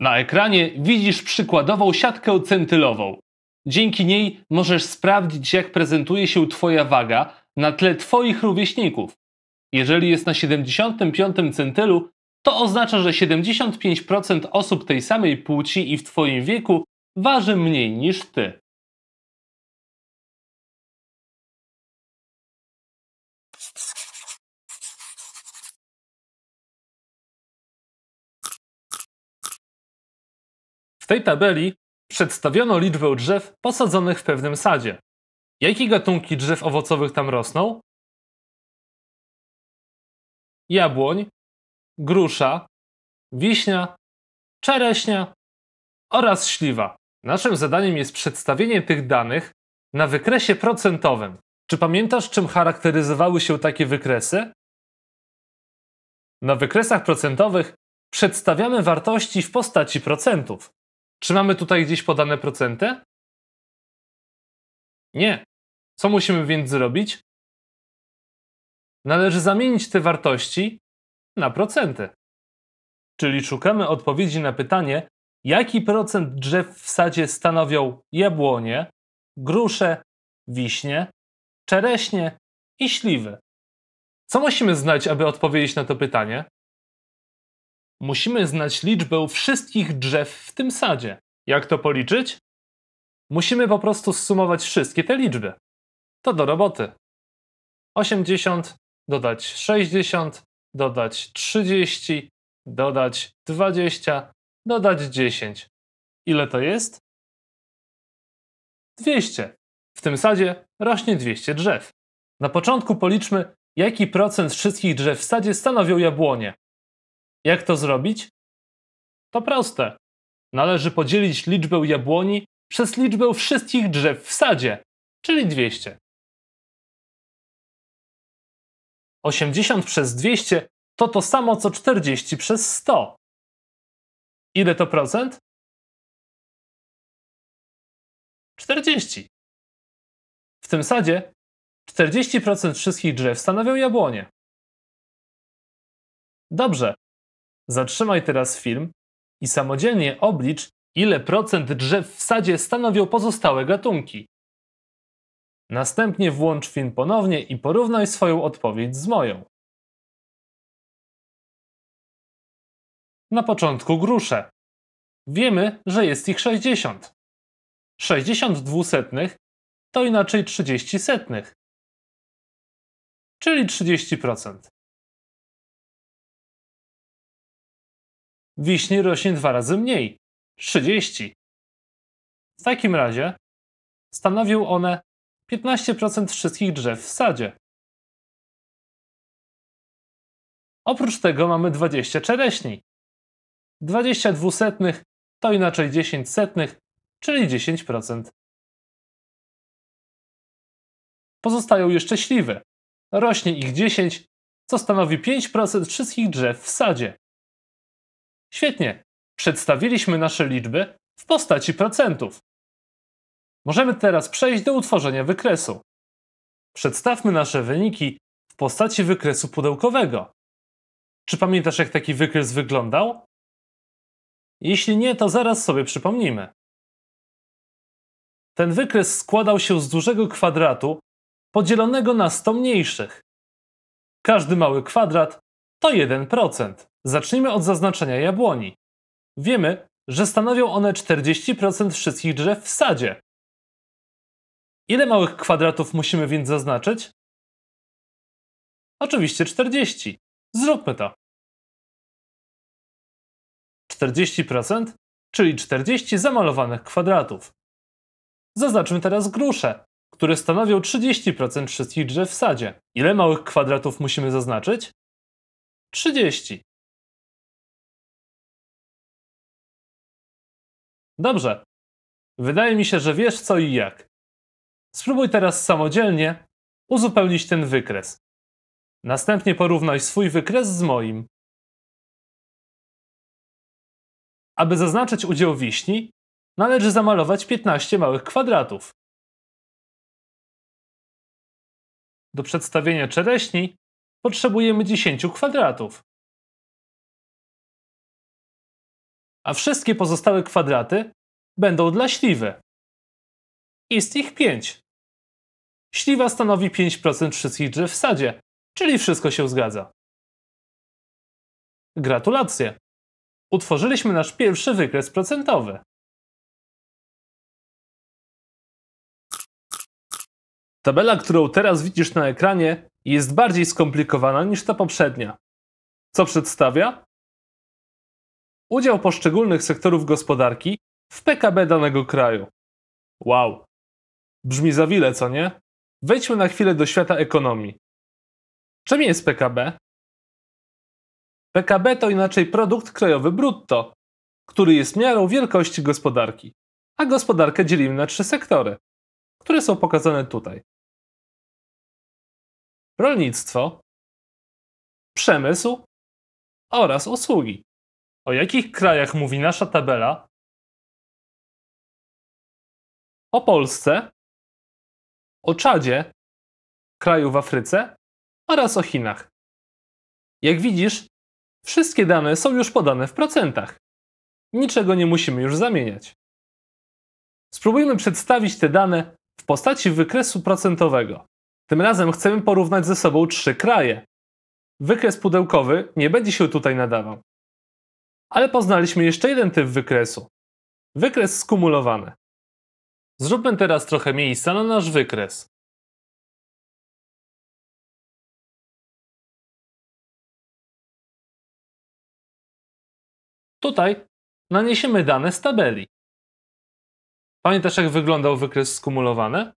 Na ekranie widzisz przykładową siatkę centylową. Dzięki niej możesz sprawdzić, jak prezentuje się Twoja waga na tle Twoich rówieśników. Jeżeli jest na 75 centylu, to oznacza, że 75% osób tej samej płci i w Twoim wieku waży mniej niż Ty. W tej tabeli przedstawiono liczbę drzew posadzonych w pewnym sadzie. Jakie gatunki drzew owocowych tam rosną? Jabłoń, grusza, wiśnia, czereśnia oraz śliwa. Naszym zadaniem jest przedstawienie tych danych na wykresie procentowym. Czy pamiętasz, czym charakteryzowały się takie wykresy? Na wykresach procentowych przedstawiamy wartości w postaci procentów. Czy mamy tutaj gdzieś podane procenty? Nie. Co musimy więc zrobić? Należy zamienić te wartości na procenty. Czyli szukamy odpowiedzi na pytanie, jaki procent drzew w sadzie stanowią jabłonie, grusze, wiśnie, czereśnie i śliwy. Co musimy znać, aby odpowiedzieć na to pytanie? Musimy znać liczbę wszystkich drzew w tym sadzie. Jak to policzyć? Musimy po prostu zsumować wszystkie te liczby. To do roboty. 80, dodać 60, dodać 30, dodać 20, dodać 10. Ile to jest? 200. W tym sadzie rośnie 200 drzew. Na początku policzmy, jaki procent wszystkich drzew w sadzie stanowią jabłonie. Jak to zrobić? To proste. Należy podzielić liczbę jabłoni przez liczbę wszystkich drzew w sadzie, czyli 200. 80 przez 200 to to samo co 40 przez 100. Ile to procent? 40. W tym sadzie 40% wszystkich drzew stanowią jabłonie. Dobrze, Zatrzymaj teraz film i samodzielnie oblicz, ile procent drzew w sadzie stanowią pozostałe gatunki. Następnie włącz film ponownie i porównaj swoją odpowiedź z moją. Na początku grusze. Wiemy, że jest ich 60. 60 dwusetnych to inaczej 30 setnych, czyli 30%. wiśni rośnie dwa razy mniej 30. W takim razie stanowią one 15% wszystkich drzew w sadzie. Oprócz tego mamy 20 czereśni. 20 dwusetnych to inaczej 10 setnych, czyli 10%. Pozostają jeszcze śliwe. Rośnie ich 10, co stanowi 5% wszystkich drzew w sadzie. Świetnie, przedstawiliśmy nasze liczby w postaci procentów. Możemy teraz przejść do utworzenia wykresu. Przedstawmy nasze wyniki w postaci wykresu pudełkowego. Czy pamiętasz, jak taki wykres wyglądał? Jeśli nie, to zaraz sobie przypomnimy. Ten wykres składał się z dużego kwadratu podzielonego na 100 mniejszych. Każdy mały kwadrat to 1%. Zacznijmy od zaznaczenia jabłoni. Wiemy, że stanowią one 40% wszystkich drzew w sadzie. Ile małych kwadratów musimy więc zaznaczyć? Oczywiście 40. Zróbmy to. 40%, czyli 40 zamalowanych kwadratów. Zaznaczmy teraz grusze, które stanowią 30% wszystkich drzew w sadzie. Ile małych kwadratów musimy zaznaczyć? 30. Dobrze. Wydaje mi się, że wiesz co i jak. Spróbuj teraz samodzielnie uzupełnić ten wykres. Następnie porównaj swój wykres z moim. Aby zaznaczyć udział wiśni, należy zamalować 15 małych kwadratów. Do przedstawienia czereśni potrzebujemy 10 kwadratów. A wszystkie pozostałe kwadraty będą dla śliwy. Jest ich 5. Śliwa stanowi 5% wszystkich drzew w sadzie, czyli wszystko się zgadza. Gratulacje! Utworzyliśmy nasz pierwszy wykres procentowy. Tabela, którą teraz widzisz na ekranie, i jest bardziej skomplikowana niż ta poprzednia. Co przedstawia? Udział poszczególnych sektorów gospodarki w PKB danego kraju. Wow. Brzmi za wiele, co nie? Wejdźmy na chwilę do świata ekonomii. Czym jest PKB? PKB to inaczej produkt krajowy brutto, który jest miarą wielkości gospodarki, a gospodarkę dzielimy na trzy sektory, które są pokazane tutaj rolnictwo, przemysł oraz usługi. O jakich krajach mówi nasza tabela? O Polsce, o Czadzie, kraju w Afryce oraz o Chinach. Jak widzisz, wszystkie dane są już podane w procentach. Niczego nie musimy już zamieniać. Spróbujmy przedstawić te dane w postaci wykresu procentowego. Tym razem chcemy porównać ze sobą trzy kraje. Wykres pudełkowy nie będzie się tutaj nadawał. Ale poznaliśmy jeszcze jeden typ wykresu. Wykres skumulowany. Zróbmy teraz trochę miejsca na nasz wykres. Tutaj naniesiemy dane z tabeli. Pamiętasz jak wyglądał wykres skumulowany?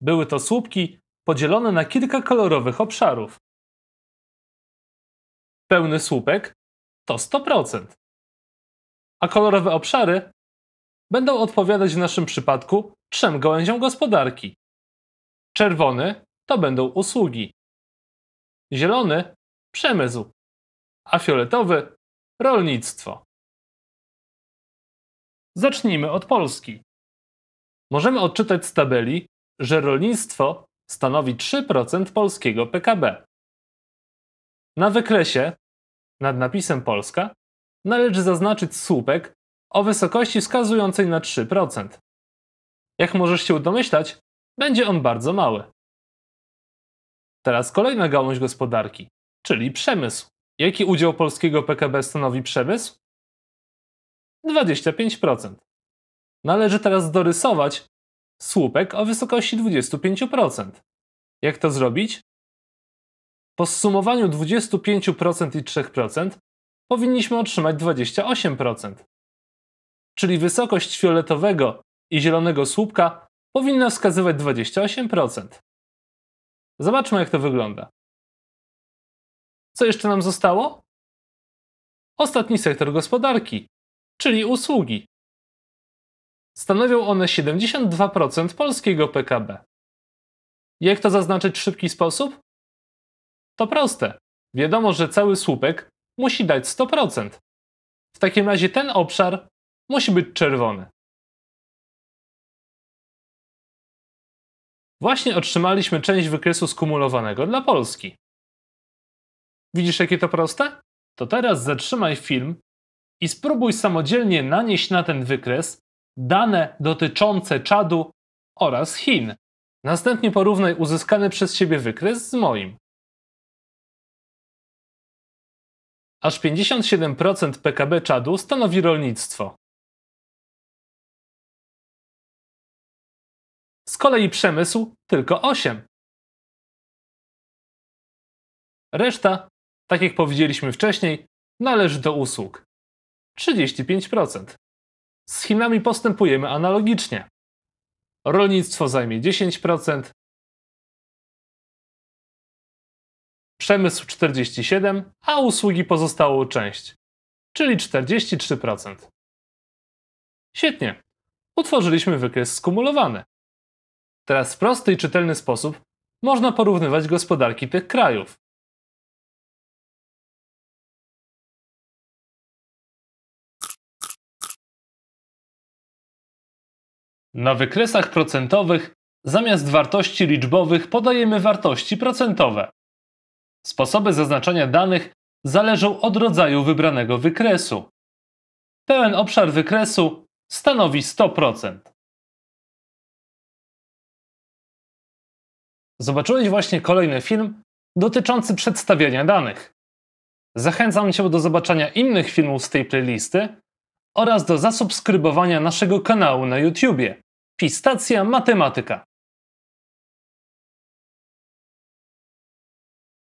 Były to słupki podzielone na kilka kolorowych obszarów. Pełny słupek to 100%. A kolorowe obszary będą odpowiadać w naszym przypadku trzem gałęziom gospodarki. Czerwony to będą usługi, zielony przemysł, a fioletowy rolnictwo. Zacznijmy od Polski. Możemy odczytać z tabeli, że rolnictwo stanowi 3% polskiego PKB. Na wykresie nad napisem Polska należy zaznaczyć słupek o wysokości wskazującej na 3%. Jak możesz się domyślać, będzie on bardzo mały. Teraz kolejna gałąź gospodarki, czyli przemysł. Jaki udział polskiego PKB stanowi przemysł? 25%. Należy teraz dorysować słupek o wysokości 25%. Jak to zrobić? Po zsumowaniu 25% i 3% powinniśmy otrzymać 28%. Czyli wysokość fioletowego i zielonego słupka powinna wskazywać 28%. Zobaczmy jak to wygląda. Co jeszcze nam zostało? Ostatni sektor gospodarki, czyli usługi. Stanowią one 72% polskiego PKB. Jak to zaznaczyć w szybki sposób? To proste. Wiadomo, że cały słupek musi dać 100%. W takim razie ten obszar musi być czerwony. Właśnie otrzymaliśmy część wykresu skumulowanego dla Polski. Widzisz, jakie to proste? To teraz zatrzymaj film i spróbuj samodzielnie nanieść na ten wykres dane dotyczące Czadu oraz Chin. Następnie porównaj uzyskany przez siebie wykres z moim. Aż 57% PKB Czadu stanowi rolnictwo. Z kolei przemysł tylko 8. Reszta, tak jak powiedzieliśmy wcześniej, należy do usług 35%. Z Chinami postępujemy analogicznie. Rolnictwo zajmie 10%, przemysł 47%, a usługi pozostałą część, czyli 43%. Świetnie. Utworzyliśmy wykres skumulowany. Teraz w prosty i czytelny sposób można porównywać gospodarki tych krajów. Na wykresach procentowych zamiast wartości liczbowych podajemy wartości procentowe. Sposoby zaznaczania danych zależą od rodzaju wybranego wykresu. Pełen obszar wykresu stanowi 100%. Zobaczyłeś właśnie kolejny film dotyczący przedstawiania danych. Zachęcam Cię do zobaczenia innych filmów z tej playlisty oraz do zasubskrybowania naszego kanału na YouTube. Pistacja matematyka.